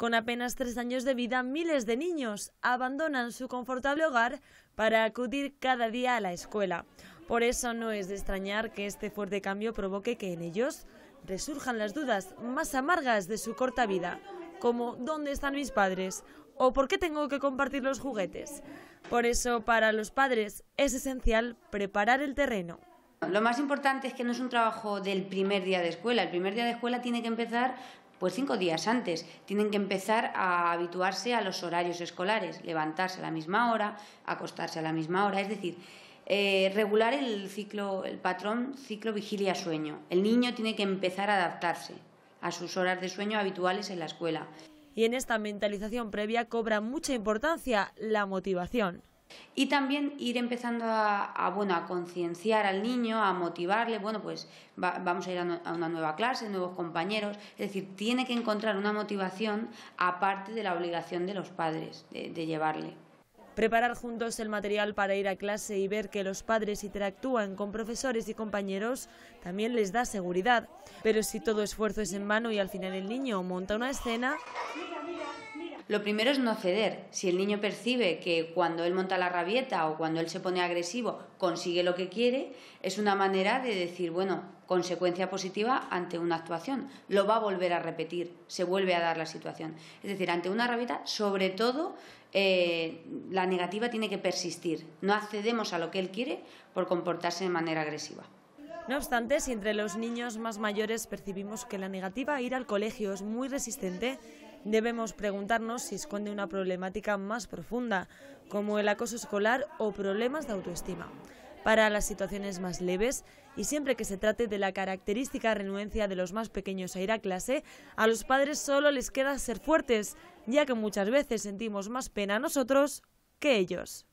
Con apenas tres años de vida, miles de niños abandonan su confortable hogar para acudir cada día a la escuela. Por eso no es de extrañar que este fuerte cambio provoque que en ellos resurjan las dudas más amargas de su corta vida, como ¿dónde están mis padres? o ¿por qué tengo que compartir los juguetes? Por eso para los padres es esencial preparar el terreno. Lo más importante es que no es un trabajo del primer día de escuela. El primer día de escuela tiene que empezar pues cinco días antes tienen que empezar a habituarse a los horarios escolares, levantarse a la misma hora, acostarse a la misma hora, es decir, eh, regular el ciclo, el patrón ciclo vigilia-sueño. El niño tiene que empezar a adaptarse a sus horas de sueño habituales en la escuela. Y en esta mentalización previa cobra mucha importancia la motivación. Y también ir empezando a, bueno, a concienciar al niño, a motivarle, bueno, pues vamos a ir a, una nueva clase, nuevos compañeros, es decir, tiene que encontrar una motivación aparte de la obligación de los padres de, de llevarle. Preparar juntos el material para ir a clase y ver que los padres interactúan con profesores y compañeros también les da seguridad. Pero si todo esfuerzo es en vano y al final el niño monta una escena, lo primero es no ceder. Si el niño percibe que cuando él monta la rabieta o cuando él se pone agresivo consigue lo que quiere, es una manera de decir, bueno, consecuencia positiva ante una actuación. Lo va a volver a repetir, se vuelve a dar la situación. Es decir, ante una rabieta, sobre todo, eh, la negativa tiene que persistir. No accedemos a lo que él quiere por comportarse de manera agresiva. No obstante, si entre los niños más mayores percibimos que la negativa a ir al colegio es muy resistente, debemos preguntarnos si esconde una problemática más profunda, como el acoso escolar o problemas de autoestima. Para las situaciones más leves, y siempre que se trate de la característica renuencia de los más pequeños a ir a clase, a los padres solo les queda ser fuertes, ya que muchas veces sentimos más pena nosotros que ellos.